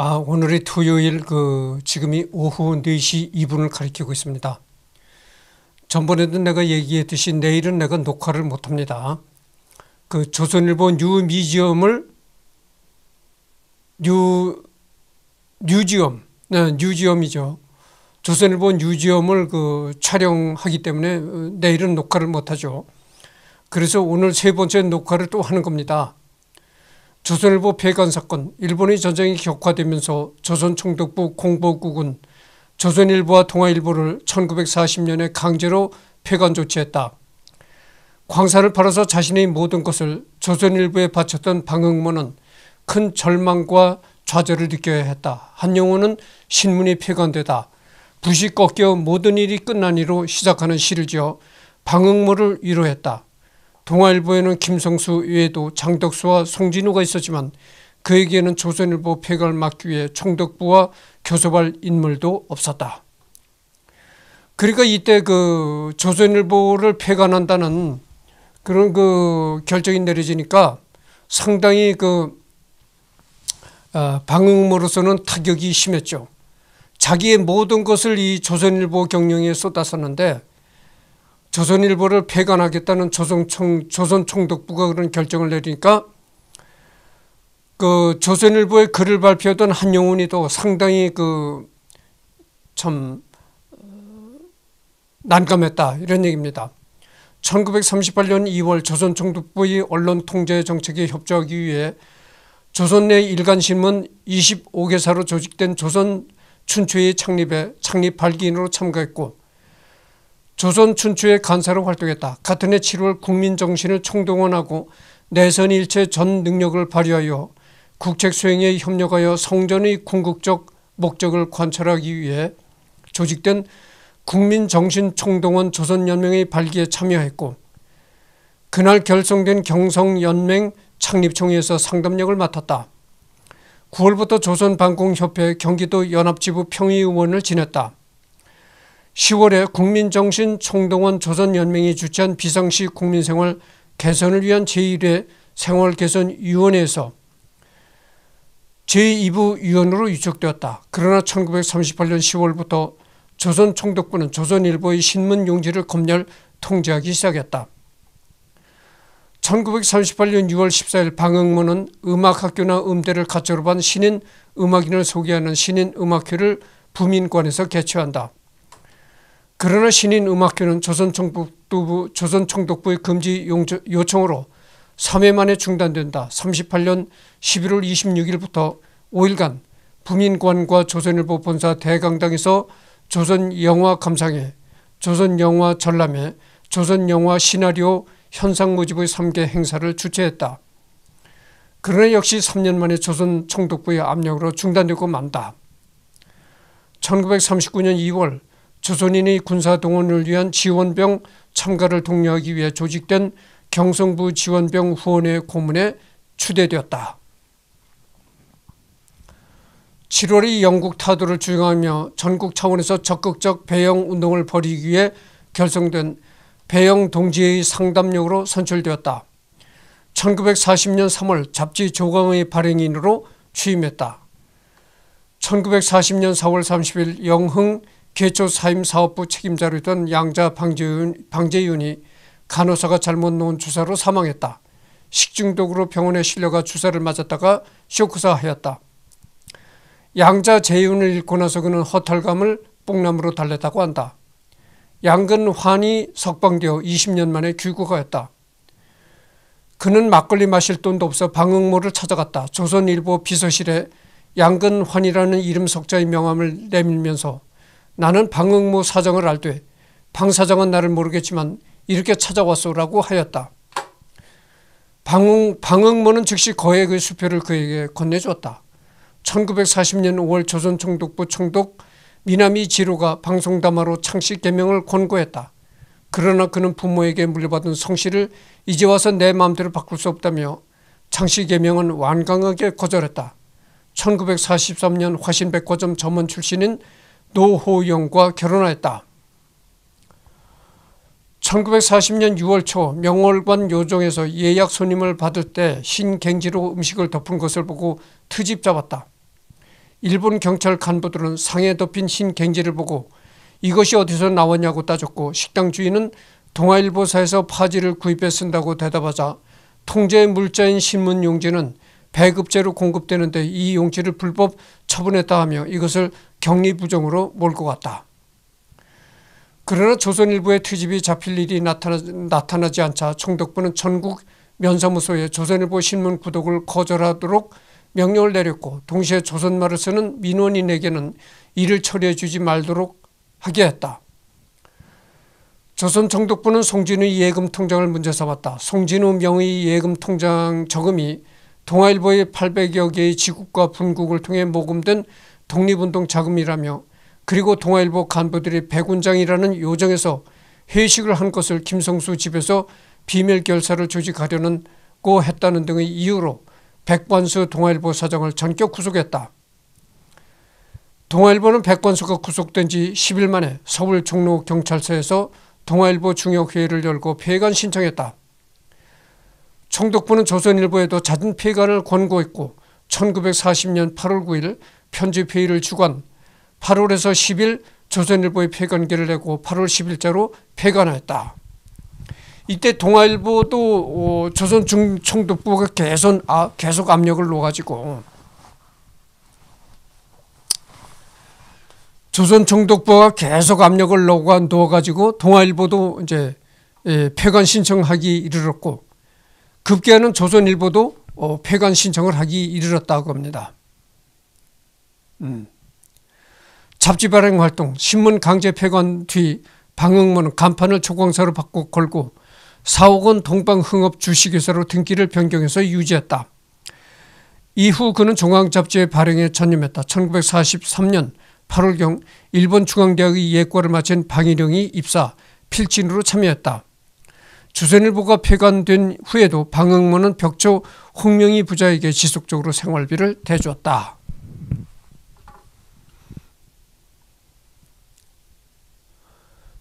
아, 오늘의 토요일 그 지금이 오후 4시 2분을 가리키고 있습니다. 전번에도 내가 얘기했듯이 내일은 내가 녹화를 못 합니다. 그 조선일보 뉴 미지엄을 뉴 뉴지엄, 네, 뉴지엄이죠. 조선일보 뉴지엄을 그 촬영하기 때문에 어, 내일은 녹화를 못 하죠. 그래서 오늘 세 번째 녹화를 또 하는 겁니다. 조선일보 폐간 사건, 일본의 전쟁이 격화되면서 조선 총독부 공보국은 조선일보와 동아일보를 1940년에 강제로 폐간 조치했다. 광산을 팔아서 자신의 모든 것을 조선일보에 바쳤던 방응문은 큰 절망과 좌절을 느껴야 했다. 한영호는 신문이 폐간되다. 붓이 꺾여 모든 일이 끝난 이로 시작하는 시를 지어 방응모를 위로했다. 동아일보에는 김성수 외에도 장덕수와 송진우가 있었지만 그에게는 조선일보 폐가를 막기 위해 총덕부와 교섭할 인물도 없었다. 그러니까 이때 그 조선일보를 폐간한다는 그런 그 결정이 내려지니까 상당히 그 아, 방음으로서는 타격이 심했죠. 자기의 모든 것을 이 조선일보 경영에 쏟았었는데 조선일보를 폐간하겠다는 조선총, 조선총독부가 그런 결정을 내리니까 그 조선일보의 글을 발표했던 한용운이도 상당히 그참 어, 난감했다 이런 얘기입니다. 1938년 2월 조선총독부의 언론통제 정책에 협조하기 위해 조선 내 일간신문 25개사로 조직된 조선 춘추의 창립에 창립 발기인으로 참가했고 조선 춘추의 간사로 활동했다. 같은 해 7월 국민정신을 총동원하고 내선일체 전 능력을 발휘하여 국책 수행에 협력하여 성전의 궁극적 목적을 관철하기 위해 조직된 국민정신총동원 조선연맹의 발기에 참여했고 그날 결성된 경성연맹 창립총회에서 상담력을 맡았다. 9월부터 조선방공협회 경기도 연합지부 평의원을 지냈다. 10월에 국민정신총동원 조선연맹이 주최한 비상시 국민생활 개선을 위한 제1회 생활개선위원회에서 제2부 위원으로 유촉되었다. 그러나 1938년 10월부터 조선총독부는 조선일보의 신문용지를 검열 통제하기 시작했다. 1938년 6월 14일 방흥문은 음악학교나 음대를 갓 졸업한 신인 음악인을 소개하는 신인 음악회를 부민관에서 개최한다. 그러나 신인 음악회는 조선총독부, 조선총독부의 금지 용저, 요청으로 3회 만에 중단된다. 38년 11월 26일부터 5일간 부민관과 조선일보 본사 대강당에서 조선영화 감상회, 조선영화 전람회, 조선영화 시나리오 현상 모집의 3개 행사를 주최했다. 그러나 역시 3년 만에 조선 총독부의 압력으로 중단되고 만다. 1939년 2월 조선인의 군사동원을 위한 지원병 참가를 독려하기 위해 조직된 경성부 지원병 후원회 고문에 추대되었다. 7월이 영국 타도를 주장하며 전국 차원에서 적극적 배영 운동을 벌이기 위해 결성된 배영 동지의 상담력으로 선출되었다. 1940년 3월 잡지 조강의 발행인으로 취임했다. 1940년 4월 30일 영흥 개초 사임사업부 책임자로 있던 양자 방재윤, 방재윤이 간호사가 잘못 놓은 주사로 사망했다. 식중독으로 병원에 실려가 주사를 맞았다가 쇼크사하였다. 양자 재윤을 잃고 나서 그는 허탈감을 뽕나무로 달랬다고 한다. 양근 환이 석방되어 20년 만에 귀국하였다. 그는 막걸리 마실 돈도 없어 방흥모를 찾아갔다. 조선일보 비서실에 양근환이라는 이름 석자의 명함을 내밀면서 나는 방응무 사정을 알되 방 사정은 나를 모르겠지만 이렇게 찾아왔소라고 하였다. 방응, 방응무는 즉시 거액의 그 수표를 그에게 건네주었다. 1940년 5월 조선총독부 총독 미남이 지로가 방송담화로 창씨 개명을 권고했다. 그러나 그는 부모에게 물려받은 성씨를 이제 와서 내 마음대로 바꿀 수 없다며 창씨 개명은 완강하게 거절했다. 1943년 화신백과점 점원 출신인 노호영과 결혼했다. 1940년 6월 초 명월관 요정에서 예약 손님을 받을 때 신갱지로 음식을 덮은 것을 보고 트집 잡았다. 일본 경찰 간부들은 상에 덮인 신갱지를 보고 이것이 어디서 나왔냐고 따졌고 식당 주인은 동아일보사에서 파지를 구입해 쓴다고 대답하자 통제 물자인 신문 용지는 배급제로 공급되는데 이 용지를 불법 처분했다 하며 이것을 격리 부정으로 몰것같다 그러나 조선일보의 트집이 잡힐 일이 나타나, 지 않자 총독부는 전국 면사무소에 조선일보 신문 구독을 거절하도록 명령을 내렸고 동시에 조선말을 쓰는 민원인에게는 이를 처리해 주지 말도록 하게 했다. 조선 총독부는 송진우 예금 통장을 문제 삼았다. 송진우 명의 예금 통장 저금이 동아일보의 800여 개의 지국과 분국을 통해 모금된 독립운동 자금이라며 그리고 동아일보 간부들이 백운장이라는 요정에서 회식을 한 것을 김성수 집에서 비밀 결사를 조직하려는 고 했다는 등의 이유로 백관수 동아일보 사장을 전격 구속했다. 동아일보는 백관수가 구속된 지 10일 만에 서울 종로경찰서에서 동아일보 중역회의를 열고 폐관 신청했다. 총독부는 조선일보에도 잦은 폐관을 권고했고 1940년 8월 9일 편집회의를 주관 8월에서 10일 조선일보의 폐간기를 내고 8월 10일자로 폐간했다. 이때 동아일보도 어, 조선 중 총독부가 계속, 아, 계속 압력을 놓아가지고 조선 총독부가 계속 압력을 놓아가지고 동아일보도 이제 예, 폐간 신청하기 이르렀고 급기야는 조선일보도 어, 폐관 신청을 하기 이르렀다고 합니다. 음. 잡지 발행 활동, 신문 강제 폐관 뒤방흥문 간판을 초광사로 바꿔 걸고 4억 원 동방흥업 주식회사로 등기를 변경해서 유지했다. 이후 그는 종합잡지의 발행에 전념했다. 1943년 8월경 일본 중앙대학의 예과를 마친 방일영이 입사, 필진으로 참여했다. 주선일보가 폐관된 후에도 방흥문은 벽조 홍명이 부자에게 지속적으로 생활비를 대주었다.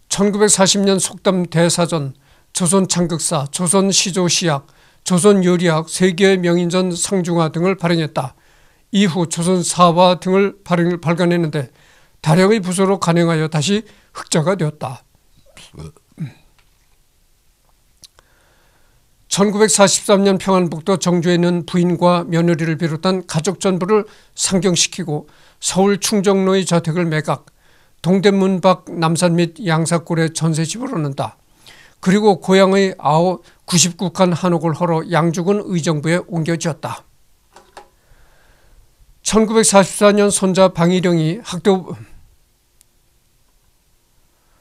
(1940년) 속담 대사전 조선 창극사 조선 시조시학 조선 요리학 세계의 명인전 상중화 등을 발행했다 이후 조선 사화 등을 발행을 발간했는데 다량의 부서로 간행하여 다시 흑자가 되었다. 뭐, 1943년 평안북도 정주에는 있 부인과 며느리를 비롯한 가족 전부를 상경시키고 서울 충정로의 자택을 매각, 동대문 밖 남산 및양사골의 전세집을 얻는다. 그리고 고향의 아오 99칸 한옥을 허러 양주군 의정부에 옮겨 지었다. 1944년 손자 방일령이학도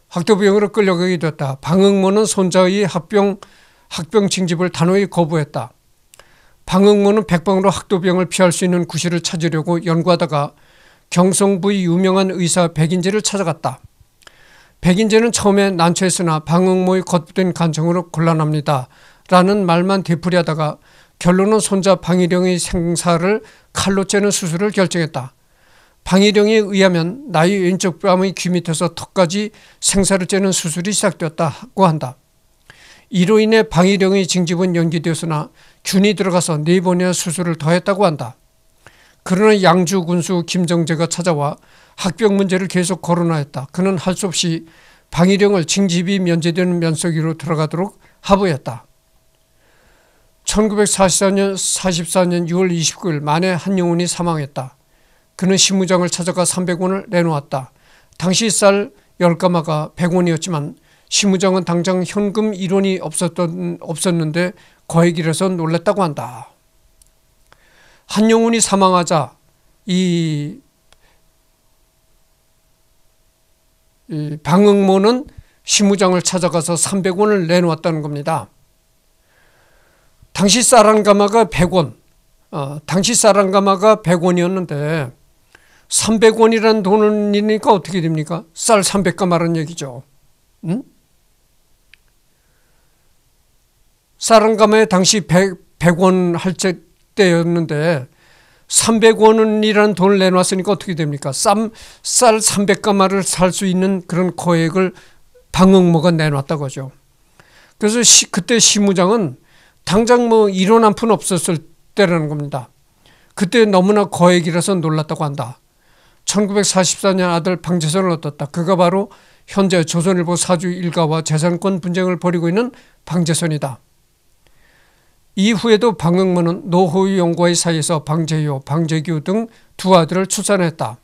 학교병으로 끌려가게 되었다 방응모는 손자의 합병 학병 징집을 단호히 거부했다. 방응문은 백방으로 학도병을 피할 수 있는 구실을 찾으려고 연구하다가 경성부의 유명한 의사 백인재를 찾아갔다. 백인재는 처음에 난처했으나 방응모의 겉된 간청으로 곤란합니다. 라는 말만 되풀이하다가 결론은 손자 방일영의 생사를 칼로 째는 수술을 결정했다. 방일영에 의하면 나의 왼쪽 뺨의 귀 밑에서 턱까지 생사를 째는 수술이 시작되었다고 한다. 이로 인해 방위령의 징집은 연기되었으나 균이 들어가서 네 번의 수술을 더했다고 한다. 그러나 양주 군수 김정재가 찾아와 학병 문제를 계속 거론하였다. 그는 할 수 없이 방위령을 징집이 면제되는 면석위로 들어가도록 하부했다 1944년 44년 6월 29일 만에 한용운이 사망했다. 그는 신무장을 찾아가 300원을 내놓았다. 당시 쌀 10가마가 100원이었지만 시무장은 당장 현금 일원이 없었던, 없었는데 거액이라서 놀랐다고 한다. 한영훈이 사망하자 이, 이 방응모는 시무장을 찾아가서 300원을 내놓았다는 겁니다. 당시 사랑가마가 100원, 어, 당시 사랑가마가 100원이었는데 300원이라는 돈이니까 어떻게 됩니까? 쌀 300가마란 얘기죠. 응? 사랑감에 당시 100, 100원 할 때였는데 300원이라는 돈을 내놨으니까 어떻게 됩니까? 쌈, 쌀 300가마를 살 수 있는 그런 거액을 방응모가 내놨다고 하죠. 그래서 시, 그때 시무장은 당장 뭐 1원 한푼 없었을 때라는 겁니다. 그때 너무나 거액이라서 놀랐다고 한다. 1944년 아들 방재선을 얻었다. 그가 바로 현재 조선일보 사주 일가와 재산권 분쟁을 벌이고 있는 방재선이다. 이후에도 방응만은노후의 영과의 사이에서 방재효, 방재규 등 두 아들을 출산했다.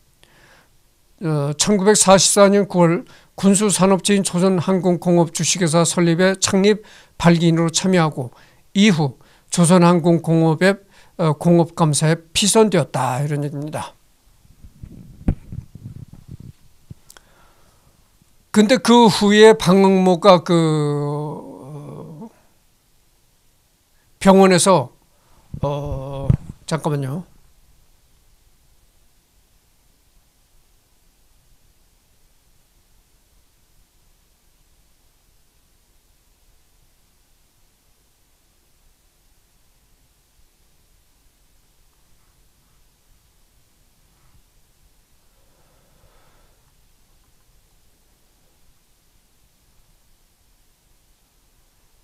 1944년 어, 9월 군수산업지인 조선항공공업 주식회사 설립에 창립 발기인으로 참여하고 이후 조선항공공업의 어, 공업감사에 피선되었다 이런 얘기입니다. 근데 그 후에 방응모가 그 병원에서 어 잠깐만요.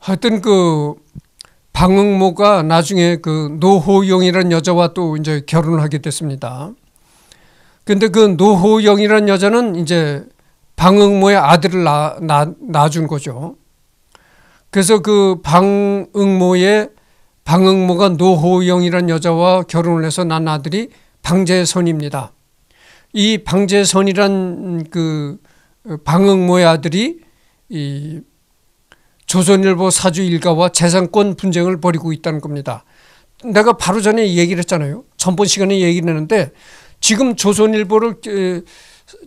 하여튼 그 방응모가 나중에 그 노호영이라는 여자와 또 이제 결혼을 하게 됐습니다. 근데 그 노호영이라는 여자는 이제 방응모의 아들을 낳, 낳, 낳아준 거죠. 그래서 그 방응모의 방응모가 노호영이라는 여자와 결혼을 해서 난 아들이 방재선입니다. 이 방재선이란 그 방응모의 아들이 이 조선일보 사주 일가와 재산권 분쟁을 벌이고 있다는 겁니다. 내가 바로 전에 얘기를 했잖아요. 전번 시간에 얘기를 했는데 지금 조선일보를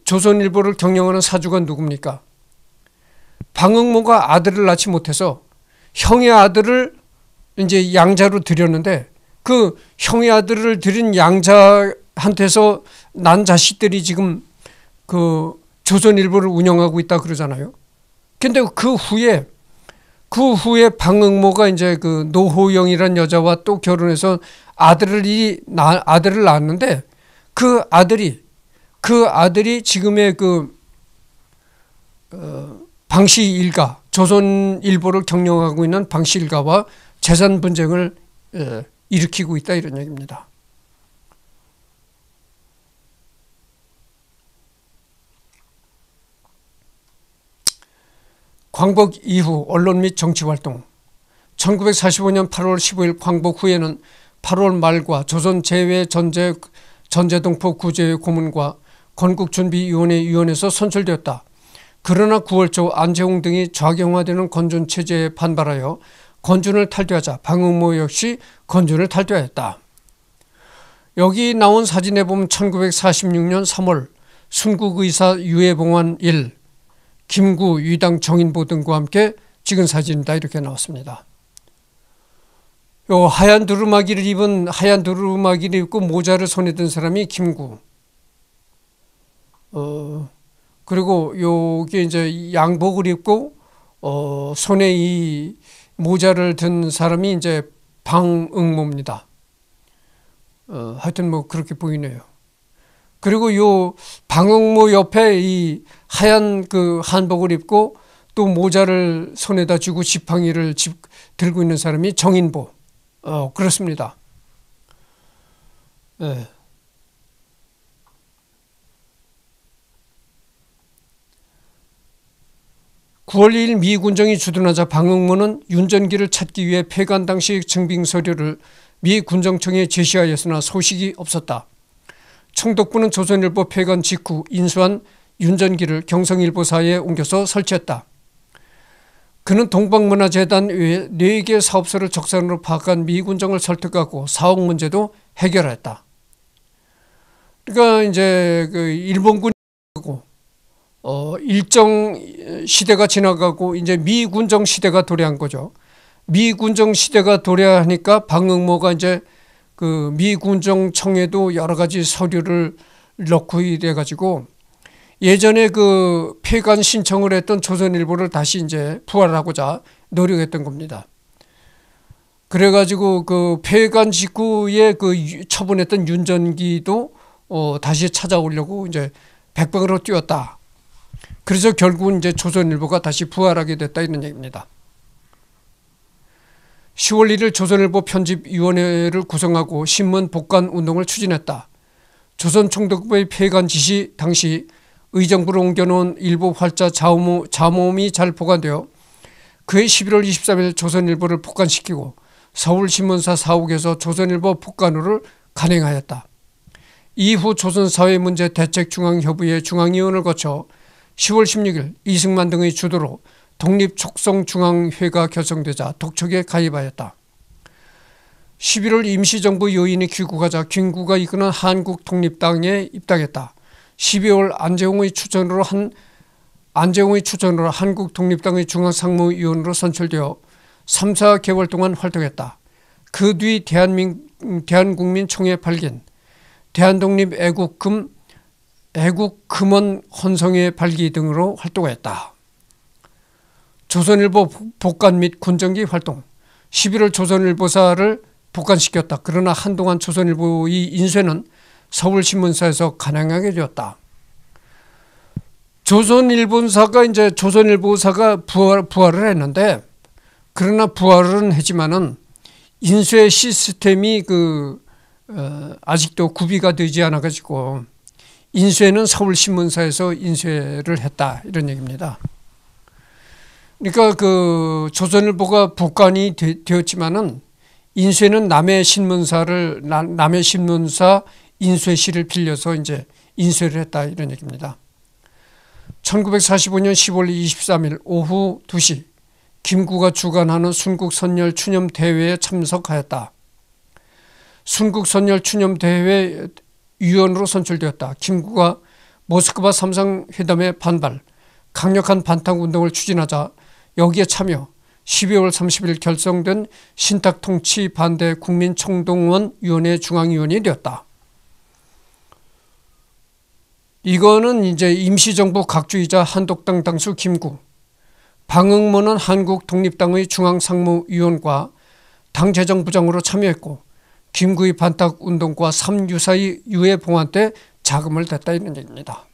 조선일보를 경영하는 사주가 누굽니까? 방응모가 아들을 낳지 못해서 형의 아들을 이제 양자로 들였는데 그 형의 아들을 들인 양자한테서 난 자식들이 지금 그 조선일보를 운영하고 있다 그러잖아요. 근데 그 후에 그 후에 방응모가 이제 그 노호영이란 여자와 또 결혼해서 아들을 이 나, 아들을 낳았는데 그 아들이 그 아들이 지금의 그 어, 방시 일가 조선일보를 경영하고 있는 방시 일가와 재산 분쟁을 예, 일으키고 있다 이런 얘기입니다. 광복 이후 언론 및 정치활동 1945년 8월 15일 광복 후에는 8월 말과 조선 제외 전제, 전제동포 구제의 고문과 건국준비위원회 위원에서 선출되었다. 그러나 9월 초 안재홍 등이 좌경화되는 건준체제에 반발하여 건준을 탈퇴하자 방응모 역시 건준을 탈퇴하였다. 여기 나온 사진에 보면 1946년 3월 순국의사 유해봉환 1, 김구 위당 정인보 등과 함께 찍은 사진이다 이렇게 나왔습니다. 요 하얀 두루마기를 입은 하얀 두루마기를 입고 모자를 손에 든 사람이 김구. 어 그리고 요게 이제 양복을 입고 어 손에 이 모자를 든 사람이 이제 방응모입니다. 어 하여튼 뭐 그렇게 보이네요. 그리고 요 방응모 옆에 이 하얀 그 한복을 입고 또 모자를 손에다 쥐고 지팡이를 집, 들고 있는 사람이 정인보. 어, 그렇습니다. 예. (9월 1일) 미군정이 주둔하자 방응문은 윤전기를 찾기 위해 폐간 당시 증빙 서류를 미 군정청에 제시하였으나 소식이 없었다. 청독부는 조선일보 폐간 직후 인수한 윤전기를 경성일보사에 옮겨서 설치했다. 그는 동방문화재단 외에 4개 사업소를 적산으로 파악한 미군정을 설득하고 사옥 문제도 해결했다. 그러니까 이제 그 일본군이 어 일정 시대가 지나가고 이제 미군정 시대가 도래한 거죠. 미군정 시대가 도래하니까 방응모가 이제 그 미군정청에도 여러 가지 서류를 넣고 이래 가지고 예전에 그 폐간 신청을 했던 조선일보를 다시 이제 부활하고자 노력했던 겁니다. 그래가지고 그 폐간 직후에 그 처분했던 윤전기도 어 다시 찾아오려고 이제 백방으로 뛰었다. 그래서 결국은 이제 조선일보가 다시 부활하게 됐다 이런 얘기입니다. 10월 1일 조선일보 편집위원회를 구성하고 신문 복관 운동을 추진했다. 조선총독부의 폐간 지시 당시 의정부로 옮겨놓은 일부 활자 자모, 자모음이 잘 보관되어 그해 11월 23일 조선일보를 폭간시키고 서울신문사 사옥에서 조선일보 폭간호를 간행하였다. 이후 조선사회문제 대책중앙협의회 중앙위원을 거쳐 10월 16일 이승만 등의 주도로 독립촉성중앙회가 결성되자 독촉에 가입하였다. 11월 임시정부 요인이 귀국하자 김구가 이끄는 한국 독립당에 입당했다. 12월 안재홍의 추천으로 한 안재홍의 추천으로 한국독립당의 중앙상무위원으로 선출되어 3, 4개월 동안 활동했다. 그 뒤 대한민, 대한국민총회 발견, 대한독립애국금, 애국금원 헌성회 발기 등으로 활동했다. 조선일보 복간 및 군정기 활동 11월 조선일보사를 복간시켰다. 그러나 한동안 조선일보의 인쇄는 서울신문사에서 가능하게 되었다. 조선일본사가 이제 조선일보사가 부활, 부활을 했는데 그러나 부활은 했지만은 인쇄 시스템이 그 어, 아직도 구비가 되지 않아 가지고 인쇄는 서울신문사에서 인쇄를 했다 이런 얘기입니다. 그러니까 그 조선일보가 북관이 되, 었지만은 인쇄는 남해 신문사를 남, 남해 신문사 인쇄 실을 빌려서 이제 인쇄를 했다 이런 얘기입니다. 1945년 10월 23일 오후 2시 김구가 주관하는 순국 선열 추념 대회에 참석하였다. 순국 선열 추념 대회 위원으로 선출되었다. 김구가 모스크바 삼성회담에 반발, 강력한 반탁 운동을 추진하자 여기에 참여 12월 30일 결성된 신탁통치 반대 국민총동원 위원회 중앙위원이 되었다. 이거는 이제 임시정부 각주이자 한독당 당수 김구, 방응문은 한국 독립당의 중앙상무위원과 당재정부장으로 참여했고 김구의 반탁운동과 3유사의 유해봉환 때 자금을 댔다 이런 얘기입니다.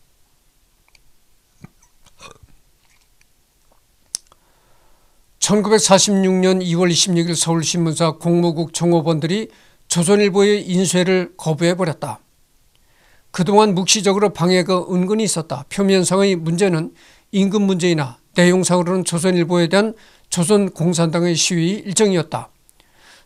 (1946년 2월 26일) 서울신문사 공무국 종업원들이 조선일보의 인쇄를 거부해버렸다. 그동안 묵시적으로 방해가 그 은근히 있었다. 표면상의 문제는 임금 문제이나 내용상으로는 조선일보에 대한 조선공산당의 시위 일정이었다.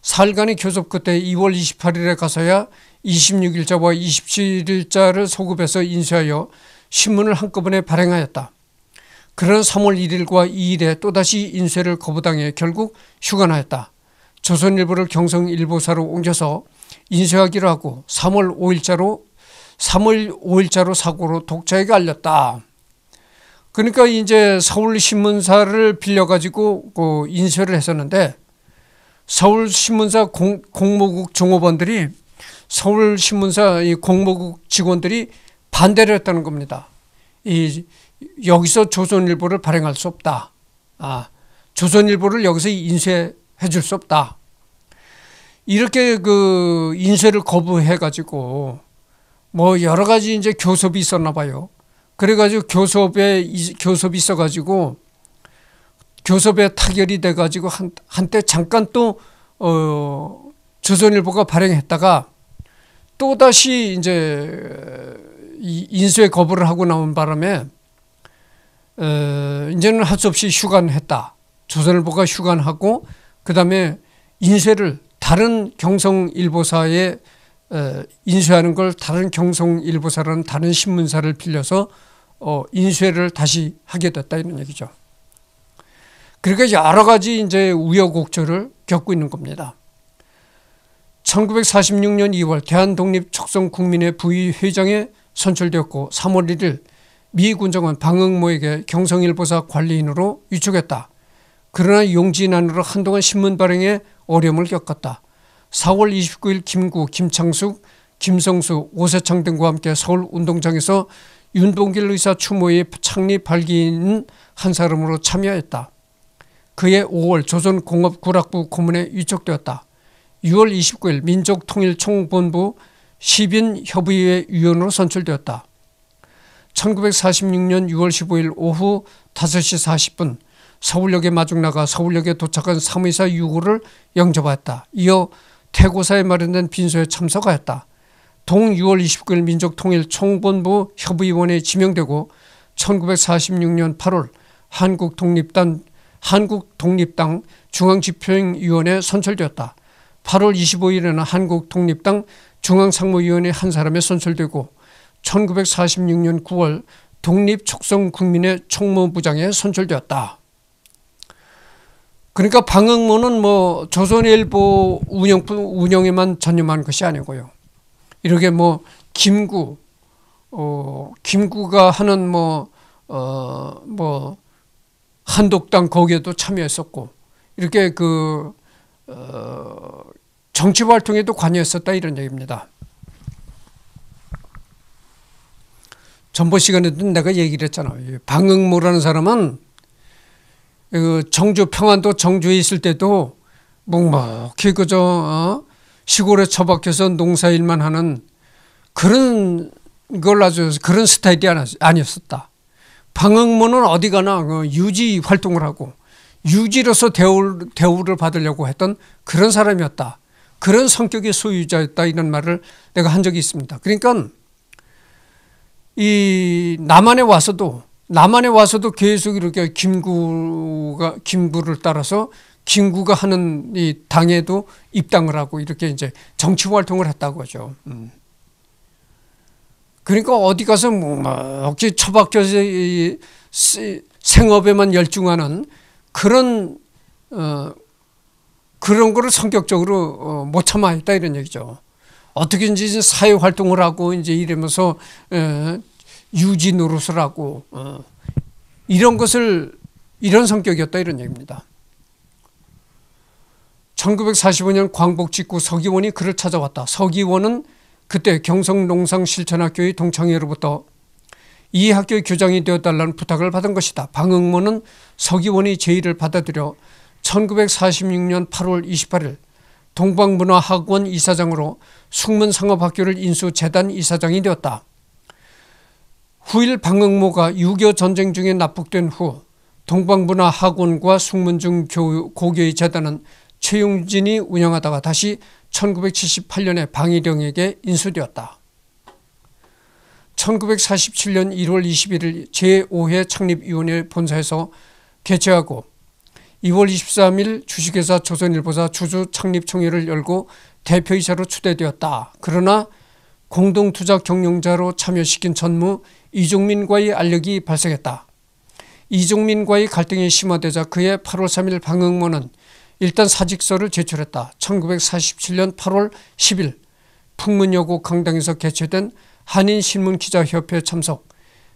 살간의 교섭 그때 2월 28일에 가서야 26일자와 27일자를 소급해서 인쇄하여 신문을 한꺼번에 발행하였다. 그런 3월 1일과 2일에 또다시 인쇄를 거부당해 결국 휴관하였다. 조선일보를 경성일보사로 옮겨서 인쇄하기로 하고 3월 5일자로 3월 5일자로 사고로 독자에게 알렸다. 그러니까 이제 서울신문사를 빌려가지고 그 인쇄를 했었는데 서울신문사 공, 공모국 종업원들이 서울신문사 이 공모국 직원들이 반대를 했다는 겁니다. 이 여기서 조선일보를 발행할 수 없다. 아, 조선일보를 여기서 인쇄해 줄 수 없다. 이렇게 그 인쇄를 거부해 가지고 뭐 여러 가지 이제 교섭이 있었나 봐요. 그래가지고 교섭에 교섭이 있어가지고 교섭에 타결이 돼가지고 한 한때 잠깐 또 어, 조선일보가 발행했다가 또 다시 이제 인쇄 거부를 하고 나온 바람에 어, 이제는 할 수 없이 휴관했다. 조선일보가 휴관하고 그 다음에 인쇄를 다른 경성일보사에 인쇄하는 걸 다른 경성일보사라는 다른 신문사를 빌려서 어, 인쇄를 다시 하게 됐다 이런 얘기죠. 그러니까 여러 가지 이제 우여곡절을 겪고 있는 겁니다. 1946년 2월 대한독립척성국민회 부의회장에 선출되었고 3월 1일 미 군정은 방응모에게 경성일보사 관리인으로 유촉했다. 그러나 용진안으로 한동안 신문 발행에 어려움을 겪었다. 4월 29일 김구, 김창숙, 김성수, 오세창 등과 함께 서울 운동장에서 윤동길 의사 추모의 창립 발기인 한 사람으로 참여했다. 그해 5월 조선공업구락부 고문에 위촉되었다. 6월 29일 민족통일총본부 시빈협의회 위원으로 선출되었다. 1946년 6월 15일 오후 5시 40분 서울역에 마중 나가 서울역에 도착한 사무이사 6호를 영접하였다. 이어 태고사에 마련된 빈소에 참석하였다. 동 6월 29일 민족통일 총본부 협의원에 지명되고 1946년 8월 한국 독립단 한국 독립당 중앙집행위원회 선출되었다. 8월 25일에는 한국 독립당 중앙상무위원회 한 사람에 선출되고 1946년 9월 독립촉성국민의 총무부장에 선출되었다. 그러니까 방학문은 뭐 조선일보 운영 운영에만 전념한 것이 아니고요. 이렇게 뭐 김구 어 김구가 하는 뭐어뭐 어, 뭐 한독당 거기에도 참여했었고 이렇게 그 어, 정치 활동에도 관여했었다 이런 얘기입니다. 전보 시간에도 내가 얘기를 했잖아요. 방응모라는 사람은 그 정주 평안도 정주에 있을 때도 묵묵히 그저 어? 시골에 처박혀서 농사일만 하는 그런 걸 아주 그런 스타일이 아니었었다. 방학문은 어디 가나 그 유지 활동을 하고 유지로서 대우, 대우를 받으려고 했던 그런 사람이었다. 그런 성격의 소유자였다 이런 말을 내가 한 적이 있습니다. 그러니까 이 남한에 와서도 남한에 와서도 계속 이렇게 김구가 김구를 따라서 김구가 하는 이 당에도 입당을 하고 이렇게 이제 정치 활동을 했다고 하죠. 음. 그러니까 어디 가서 뭐, 뭐 혹시 처박혀 생업에만 열중하는 그런 어, 그런 거를 성격적으로 어, 못 참아했다 이런 얘기죠. 어떻게든지 사회 활동을 하고 이제 이러면서 에, 유지 노릇을 하고 어, 이런 것을 이런 성격이었다 이런 얘기입니다. 1945년 광복 직후 서기원이 그를 찾아왔다. 서기원은 그때 경성농상실천학교의 동창회로부터 이 학교의 교장이 되어달라는 부탁을 받은 것이다. 방응모는 서기원의 제의를 받아들여 1946년 8월 28일 동방문화학원 이사장으로 숙문상업학교를 인수 재단 이사장이 되었다. 후일 방응모가 6.25 전쟁 중에 납북된 후 동방문화 학원과 숙문중 고교의 재단은 최용진이 운영하다가 다시 1978년에 방일영에게 인수되었다. 1947년 1월 21일 제5회 창립위원회 본사에서 개최하고 2월 23일 주식회사 조선일보사 주주 창립총회를 열고 대표이사로 추대되었다. 그러나 공동투자 경영자로 참여시킨 전무 이종민과의 알력이 발생했다. 이종민과의 갈등이 심화되자 그해 8월 3일 방흥문은 일단 사직서를 제출했다. 1947년 8월 10일 풍문여고 강당에서 개최된 한인신문기자협회 참석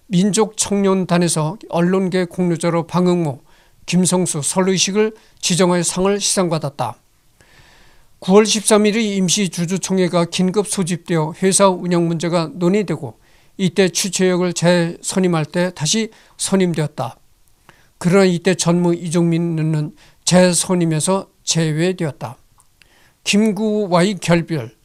민족청년단에서 언론계 공로자로 방흥모 김성수 설의식을 지정하여 상을 시상받았다. 9월 13일의 임시주주총회가 긴급 소집되어 회사 운영 문제가 논의되고 이때 추체역을 재선임할 때 다시 선임되었다. 그러나 이때 전무 이종민은 재선임에서 제외되었다. 김구와의 결별.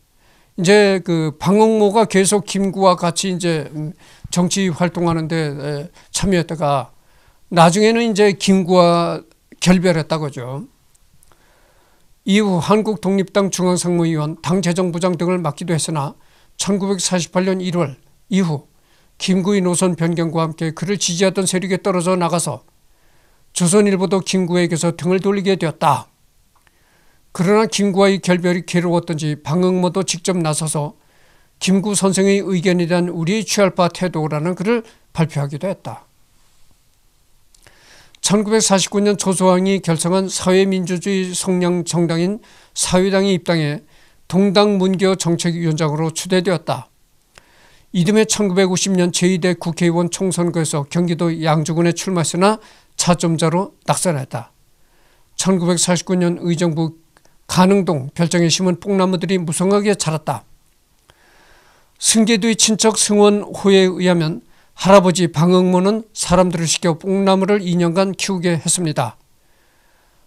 이제 그 방응모가 계속 김구와 같이 이제 음, 정치 활동하는데 참여했다가 나중에는 이제 김구와 결별했다고죠. 이후 한국독립당 중앙상무위원, 당재정부장 등을 맡기도 했으나 1948년 1월 이후 김구의 노선 변경과 함께 그를 지지하던 세력이 떨어져 나가서 조선일보도 김구에게서 등을 돌리게 되었다. 그러나 김구와의 결별이 괴로웠던지 방응모도 직접 나서서 김구 선생의 의견에 대한 우리의 취할 바 태도라는 글을 발표하기도 했다. 1949년 조소왕이 결성한 사회민주주의 성량 정당인 사회당의 입당에 동당 문교 정책위원장으로 추대되었다. 이듬해 1950년 제2대 국회의원 총선거에서 경기도 양주군에 출마했으나 차점자로 낙선했다. 1949년 의정부 가능동 별정에 심은 뽕나무들이 무성하게 자랐다. 승계도의 친척 승원호에 의하면 할아버지 방응모는 사람들을 시켜 뽕나무를 2년간 키우게 했습니다.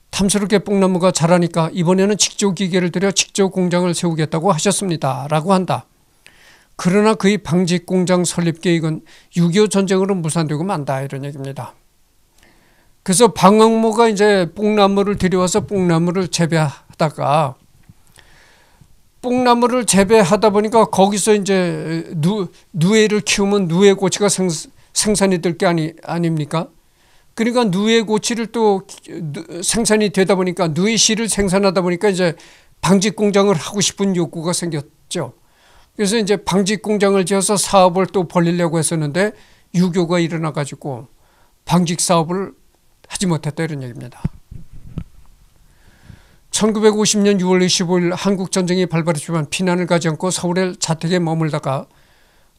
탐스럽게 뽕나무가 자라니까 이번에는 직조 기계를 들여 직조 공장을 세우겠다고 하셨습니다. 라고 한다. 그러나 그의 방직공장 설립 계획은 6.25 전쟁으로 무산되고 만다 이런 얘기입니다. 그래서 방학모가 이제 뽕나무를 데려와서 뽕나무를 재배하다가 뽕나무를 재배하다 보니까 거기서 이제 누, 누에를 키우면 누에 고치가 생, 생산이 될 게 아니, 아닙니까? 그러니까 누에 고치를 또 생산이 되다 보니까 누에 씨를 생산하다 보니까 이제 방직 공장을 하고 싶은 욕구가 생겼죠. 그래서 이제 방직 공장을 지어서 사업을 또 벌리려고 했었는데 유교가 일어나 가지고 방직 사업을 하지 못했다 이런 얘기입니다. 1950년 6월 25일 한국 전쟁이 발발했지만 피난을 가지 않고 서울의 자택에 머물다가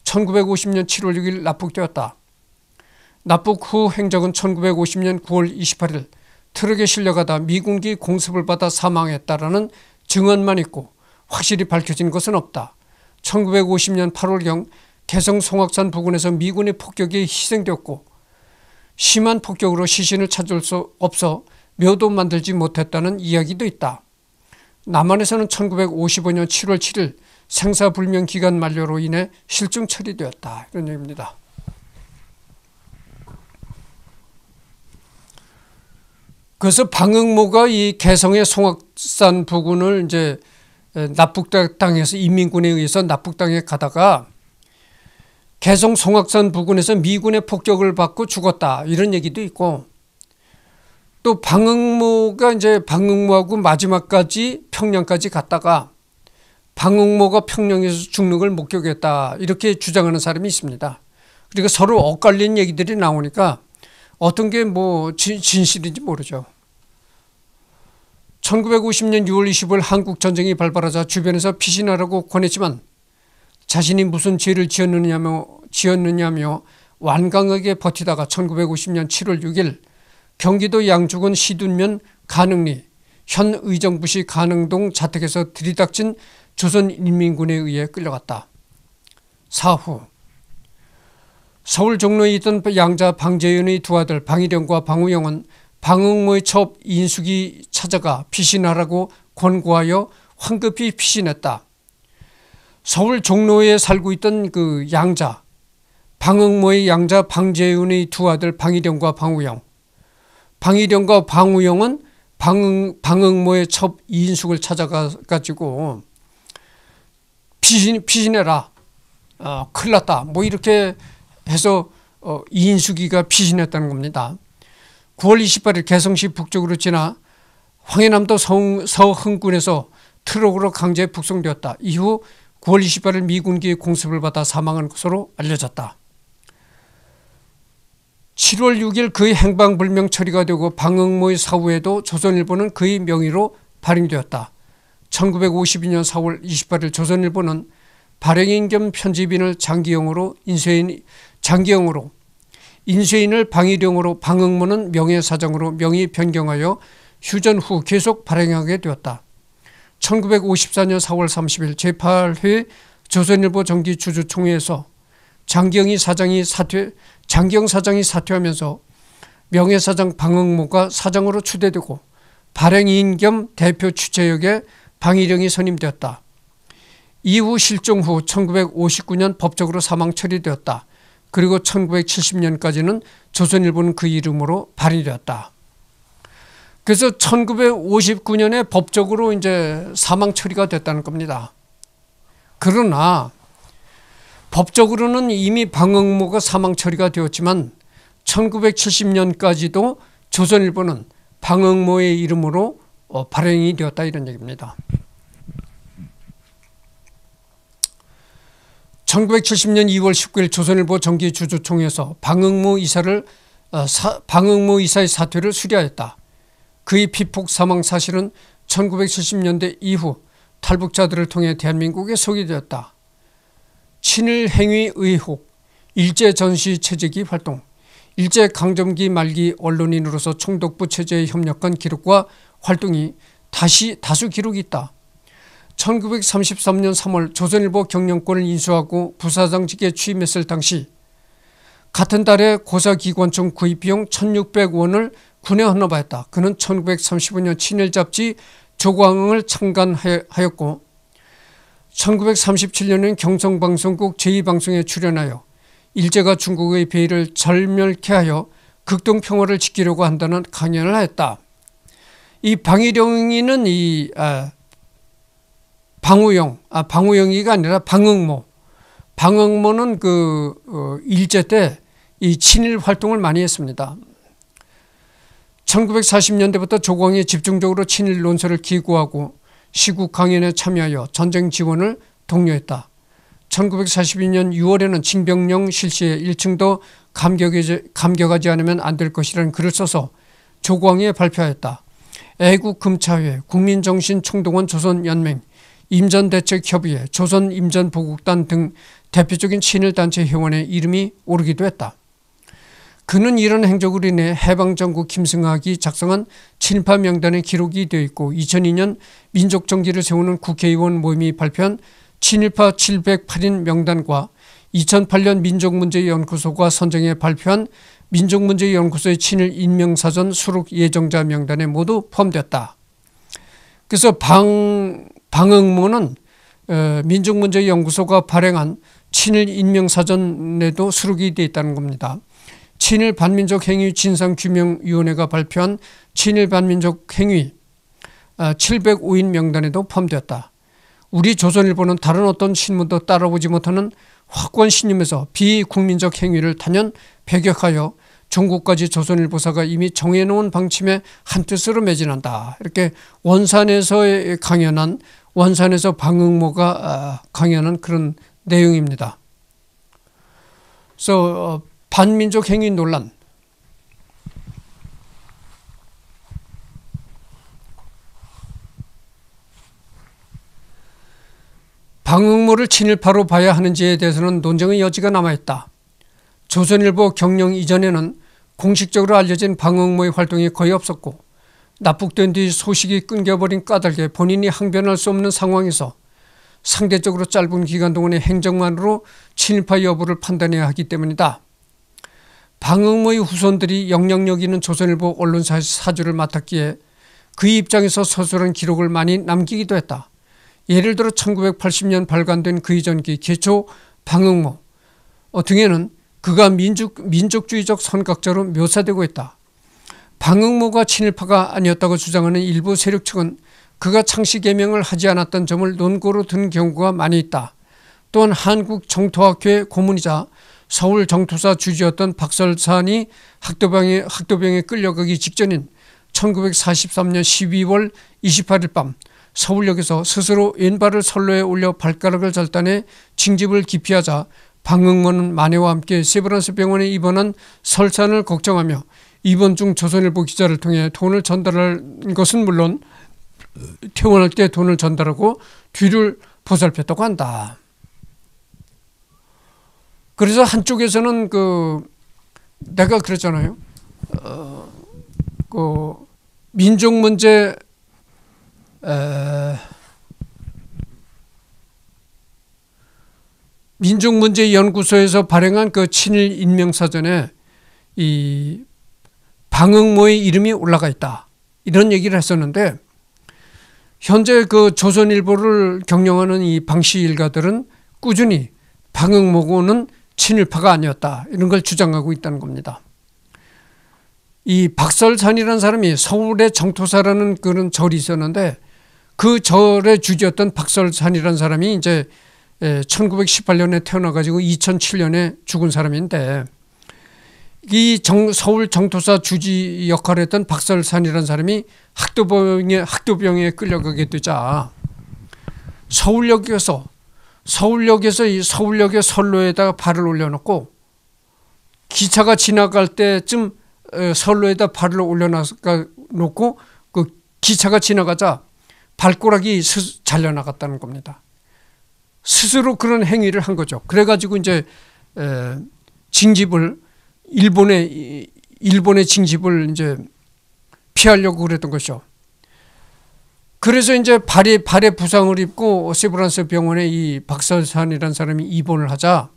1950년 7월 6일 납북되었다. 납북 후 행적은 1950년 9월 28일 트럭에 실려가다 미군기 공습을 받아 사망했다라는 증언만 있고 확실히 밝혀진 것은 없다. 1950년 8월경 개성 송악산 부근에서 미군의 폭격에 희생되었고 심한 폭격으로 시신을 찾을 수 없어 묘도 만들지 못했다는 이야기도 있다. 남한에서는 1955년 7월 7일 생사불명 기간 만료로 인해 실종 처리되었다. 이런 얘기입니다. 그래서 방응모가 이 개성의 송악산 부근을 이제 어, 납북 당에서 인민군에 의해서 납북 당에 가다가 개성 송악산 부근에서 미군의 폭격을 받고 죽었다 이런 얘기도 있고 또 방응모가 이제 방응모하고 마지막까지 평양까지 갔다가 방응모가 평양에서 죽는 걸 목격했다 이렇게 주장하는 사람이 있습니다. 그리고 서로 엇갈린 얘기들이 나오니까 어떤 게 뭐 진실인지 모르죠. 1950년 6월 20일 한국 전쟁이 발발하자 주변에서 피신하라고 권했지만 자신이 무슨 죄를 지었느냐며 지었느냐며 완강하게 버티다가 1950년 7월 6일 경기도 양주군 시둔면 가능리 현 의정부시 가능동 자택에서 들이닥친 조선인민군에 의해 끌려갔다. 사후 서울 종로에 있던 양자 방재윤의 두 아들 방일영과 방우영은 방응무의 첩 인숙이 찾아가 피신하라고 권고하여 황급히 피신했다. 서울 종로에 살고 있던 그 양자, 방응모의 양자 방재윤의 두 아들 방일영과 방우영. 방일영과 방우영은 방응, 방응모의 첩 이인숙을 찾아가가지고 피신, 피신해라. 아, 큰일 났다. 뭐 이렇게 해서 어, 이인숙이가 피신했다는 겁니다. 9월 28일 개성시 북쪽으로 지나 황해남도 서흥군에서 트럭으로 강제 북송되었다. 이후 9월 28일 미군기의 공습을 받아 사망한 것으로 알려졌다. 7월 6일 그의 행방불명 처리가 되고 방응모의 사후에도 조선일보는 그의 명의로 발행되었다. 1952년 4월 28일 조선일보는 발행인 겸 편집인을 장기영으로 인쇄인 장기영으로 인쇄인을 방위령으로 방응문은 명예사정으로 명의 변경하여 휴전 후 계속 발행하게 되었다. 1954년 4월 30일 제8회 조선일보 정기 주주총회에서 장경희 사장이 사퇴 장경 사장이 사퇴하면서 명예사장 방응모가 사장으로 추대되고 발행인 겸 대표 주체역에 방일령이 선임되었다. 이후 실종 후 1959년 법적으로 사망 처리되었다. 그리고 1970년까지는 조선일보는 그 이름으로 발행되었다. 그래서 1959년에 법적으로 이제 사망 처리가 됐다는 겁니다. 그러나 법적으로는 이미 방응모가 사망 처리가 되었지만 1970년까지도 조선일보는 방응모의 이름으로 어, 발행이 되었다 이런 얘기입니다. 1970년 2월 19일 조선일보 정기주주총회에서 방응무 이사를 어, 사, 방응무 이사의 사퇴를 수리하였다. 그의 피폭 사망 사실은 1970년대 이후 탈북자들을 통해 대한민국에 소개되었다. 친일 행위 의혹, 일제 전시 체제기 활동, 일제 강점기 말기 언론인으로서 총독부 체제에 협력한 기록과 활동이 다시 다수 기록이 있다. 1933년 3월 조선일보 경영권을 인수하고 부사장직에 취임했을 당시 같은 달에 고사기관총 구입비용 1600원을 군에 헌납하였다. 그는 1935년 친일 잡지 조광을 창간하였고 1937년엔 경성방송국 제2방송에 출연하여 일제가 중국의 배의를 절멸케 하여 극동평화를 지키려고 한다는 강연을 하였다. 이 방일영이는 이 아, 방우영, 아, 방우영이가 아니라 방응모. 방응모는 그, 어, 일제 때 이 친일 활동을 많이 했습니다. 1940년대부터 조광이 집중적으로 친일 논설을 기구하고 시국 강연에 참여하여 전쟁 지원을 독려했다. 1942년 6월에는 징병령 실시에 1층도 감격하지, 감격하지 않으면 안 될 것이라는 글을 써서 조광이 발표하였다. 애국 금차회, 국민정신총동원 조선연맹, 임전대책협의회, 조선임전보국단 등 대표적인 친일단체 회원의 이름이 오르기도 했다. 그는 이런 행적으로 인해 해방정국 김승학이 작성한 친파 명단에 기록이 되어 있고 2002년 민족정기를 세우는 국회의원 모임이 발표한 친일파 708인 명단과 2008년 민족문제연구소가 선정해 발표한 민족문제연구소의 친일 인명사전 수록 예정자 명단에 모두 포함됐다. 그래서 방 방응문은 민족문제연구소가 발행한 친일 인명사전에도 수록이 되어 있다는 겁니다. 친일 반민족 행위 진상규명위원회가 발표한 친일 반민족 행위 705인 아, 명단에도 포함되었다. 우리 조선일보는 다른 어떤 신문도 따라오지 못하는 확고 신념에서 비국민적 행위를 단연 배격하여 전국까지 조선일보사가 이미 정해놓은 방침에 한뜻으로 매진한다. 이렇게 원산에서 강연한 원산에서 방응모가 아, 강연한 그런 내용입니다. 그래서 어, 반민족 행위 논란. 방응모를 친일파로 봐야 하는지에 대해서는 논쟁의 여지가 남아있다. 조선일보 경영 이전에는 공식적으로 알려진 방응모의 활동이 거의 없었고 납북된 뒤 소식이 끊겨버린 까닭에 본인이 항변할 수 없는 상황에서 상대적으로 짧은 기간 동안의 행정만으로 친일파 여부를 판단해야 하기 때문이다. 방응모의 후손들이 영향력 있는 조선일보 언론사 사주를 맡았기에 그의 입장에서 서술한 기록을 많이 남기기도 했다. 예를 들어 1980년 발간된 그의 전기 개초 방응모 어, 등에는 그가 민족, 민족주의적 선각자로 묘사되고 있다. 방응모가 친일파가 아니었다고 주장하는 일부 세력 측은 그가 창씨 개명을 하지 않았던 점을 논거로 든 경우가 많이 있다. 또한 한국 정토학회 고문이자 서울 정토사 주지였던 박설산이 학도병에, 학도병에 끌려가기 직전인 1943년 12월 28일 밤 서울역에서 스스로 왼발을 선로에 올려 발가락을 절단해 징집을 기피하자 방흥문 마녀와 함께 시브란스 병원에 입원한 설산을 걱정하며 입원 중 조선일보 기자를 통해 돈을 전달한 것은 물론 퇴원할 때 돈을 전달하고 뒤를 보살폈다고 한다. 그래서 한쪽에서는 그 내가 그랬잖아요. 어, 그 민족 문제 에, 민족문제연구소에서 발행한 그 친일 인명사전에 이 방응모의 이름이 올라가 있다. 이런 얘기를 했었는데 현재 그 조선일보를 경영하는 이 방시 일가들은 꾸준히 방응모고는 친일파가 아니었다. 이런 걸 주장하고 있다는 겁니다. 이 박설산이라는 사람이 서울의 정토사라는 그런 절이 있었는데 그 절의 주지였던 박설산이라는 사람이 이제 1918년에 예, 태어나가지고 2007년에 죽은 사람인데 이 정, 서울 정토사 주지 역할을 했던 박설산이라는 사람이 학도병에 학도병에 끌려가게 되자 서울역에서 서울역에서 이 서울역의 선로에다가 발을 올려놓고 기차가 지나갈 때쯤 선로에다 발을 올려놓고 그 기차가 지나가자 발꼬락이 잘려나갔다는 겁니다. 스스로 그런 행위를 한 거죠. 그래가지고 이제 징집을 일본의 일본의 징집을 이제 피하려고 그랬던 것이죠. 그래서 이제 발에 발에 부상을 입고 세브란스 병원에 이 박설산이라는 사람이 입원을 하자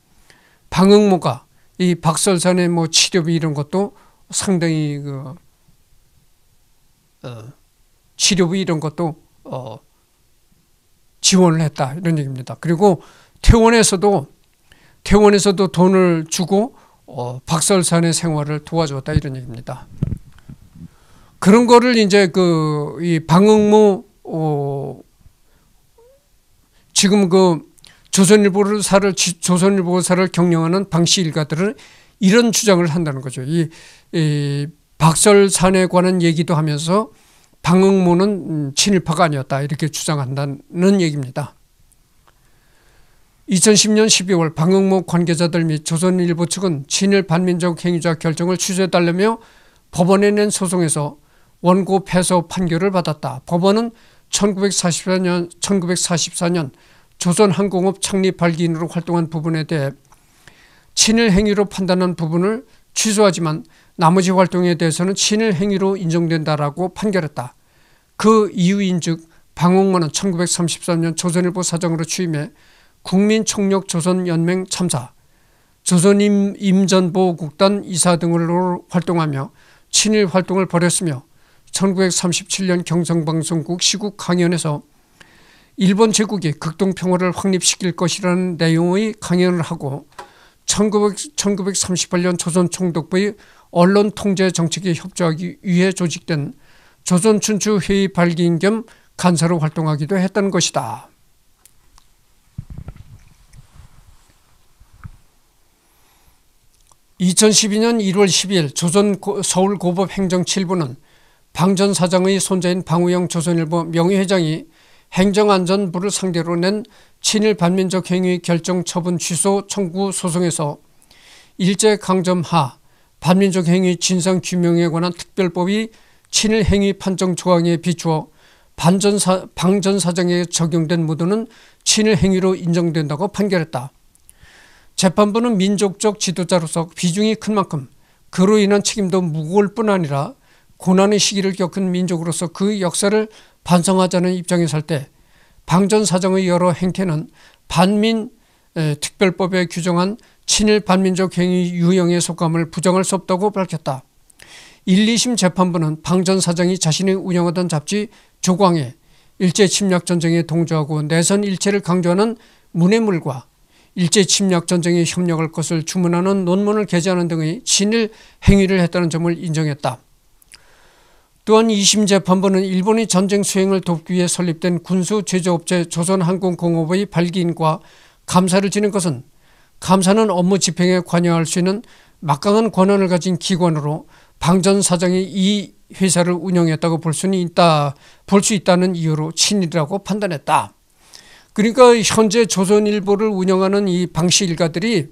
방응모가 이 박설산의 뭐 치료비 이런 것도 상당히 그 어, 치료비 이런 것도 어, 지원을 했다 이런 얘기입니다. 그리고 태원에서도태원에서도 돈을 주고 어, 박설산의 생활을 도와주었다 이런 얘기입니다. 그런 거를 이제 그 이 방응무 어, 지금 그 조선일보사를 조선일보사를 경영하는 방시 일가들은 이런 주장을 한다는 거죠. 이, 이 박설산에 관한 얘기도 하면서 방응무는 음, 친일파가 아니었다 이렇게 주장한다는 얘기입니다. 2010년 12월 방응모 관계자들 및 조선일보 측은 친일 반민족 행위자 결정을 취소해달라며 법원에 낸 소송에서 원고 패소 판결을 받았다. 법원은 1944년, 1944년 조선항공업 창립 발기인으로 활동한 부분에 대해 친일 행위로 판단한 부분을 취소하지만 나머지 활동에 대해서는 친일 행위로 인정된다라고 판결했다. 그 이유인즉 방홍만은 1933년 조선일보 사장으로 취임해 국민총력 조선연맹 참사, 조선임전보호국단 이사 등으로 활동하며 친일 활동을 벌였으며 1937년 경성방송국 시국 강연에서 일본 제국이 극동평화를 확립시킬 것이라는 내용의 강연을 하고 1938년 조선총독부의 언론 통제 정책에 협조하기 위해 조직된 조선춘추회의 발기인 겸 간사로 활동하기도 했던 것이다. (2012년 1월 10일) 조선 서울고법 행정 7부는 방전 사장의 손자인 방우영 조선일보 명예회장이 행정안전부를 상대로 낸 친일 반민족 행위 결정 처분 취소 청구 소송에서 일제강점하 반민족 행위 진상 규명에 관한 특별법이 친일 행위 판정 조항에 비추어 반전사, 방전사정에 적용된 무도는 친일 행위로 인정된다고 판결했다. 재판부는 민족적 지도자로서 비중이 큰 만큼 그로 인한 책임도 무거울 뿐 아니라 고난의 시기를 겪은 민족으로서 그 역사를 반성하자는 입장에 설때 방전사정의 여러 행태는 반민 특별법에 규정한 친일 반민족 행위 유형의 속감을 부정할 수 없다고 밝혔다. 1, 2심 재판부는 방전 사장이 자신이 운영하던 잡지 조광에 일제 침략 전쟁에 동조하고 내선 일체를 강조하는 문해물과 일제 침략 전쟁에 협력할 것을 주문하는 논문을 게재하는 등의 친일 행위를 했다는 점을 인정했다. 또한 2심 재판부는 일본이 전쟁 수행을 돕기 위해 설립된 군수 제조업체 조선항공공업의 발기인과 감사를 지는 것은 감사는 업무 집행에 관여할 수 있는 막강한 권한을 가진 기관으로 방전 사장이 이 회사를 운영했다고 볼 수는 있다, 볼 수 있다는 이유로 친일이라고 판단했다. 그러니까 현재 조선일보를 운영하는 이 방시 일가들이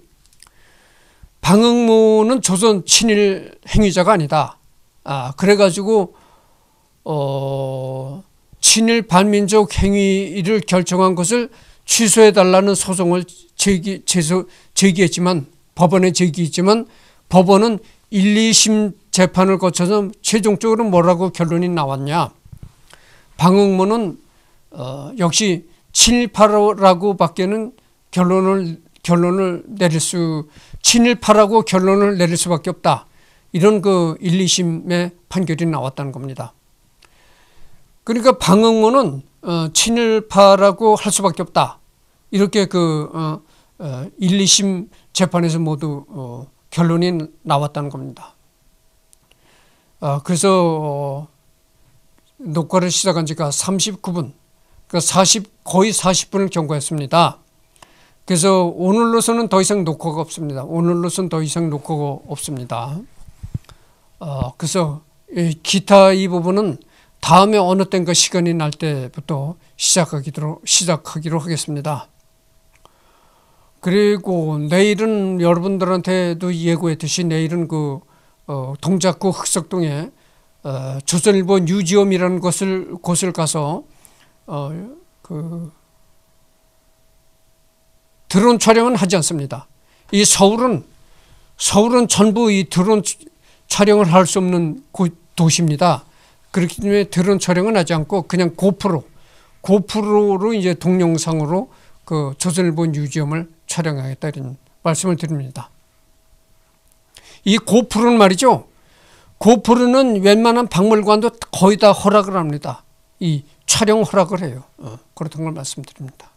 방응무는 조선 친일 행위자가 아니다. 아, 그래가지고, 어, 친일 반민족 행위를 결정한 것을 취소해달라는 소송을 제기, 제소, 제기했지만 법원에 제기했지만 법원은 1, 2심 재판을 거쳐서 최종적으로 뭐라고 결론이 나왔냐. 방응문은 어, 역시 718라고 밖에는 결론을 결론을 내릴 수 친일파라고 결론을 내릴 수밖에 없다. 이런 그 1, 2심의 판결이 나왔다는 겁니다. 그러니까 방응문은 어, 친일파라고 할 수밖에 없다. 이렇게 그 어, 어, 1, 2심 재판에서 모두 어, 결론이 나왔다는 겁니다. 아, 어, 그래서 녹화를 시작한 지가 39분, 그러니까 40, 거의 40분을 경과했습니다. 그래서 오늘로서는 더 이상 녹화가 없습니다. 오늘로서는 더 이상 녹화가 없습니다. 어, 그래서 기타 이 부분은 다음에 어느 땐가 시간이 날 때부터 시작하기로, 시작하기로 하겠습니다. 그리고 내일은 여러분들한테도 예고했듯이 내일은 그 어, 동작구 흑석동에 어, 조선일보 뉴지엄이라는 곳을, 곳을 가서 어, 그 드론 촬영은 하지 않습니다. 이 서울은 서울은 전부 이 드론 촬영을 할 수 없는 도시입니다. 그렇기 때문에 드론 촬영은 하지 않고 그냥 고프로 고프로로 이제 동영상으로 그 조선일보 유지엄을 촬영하겠다 이런 말씀을 드립니다. 이 고프로는 말이죠. 고프로는 웬만한 박물관도 거의 다 허락을 합니다. 이 촬영 허락을 해요. 어, 그렇던 걸 말씀드립니다.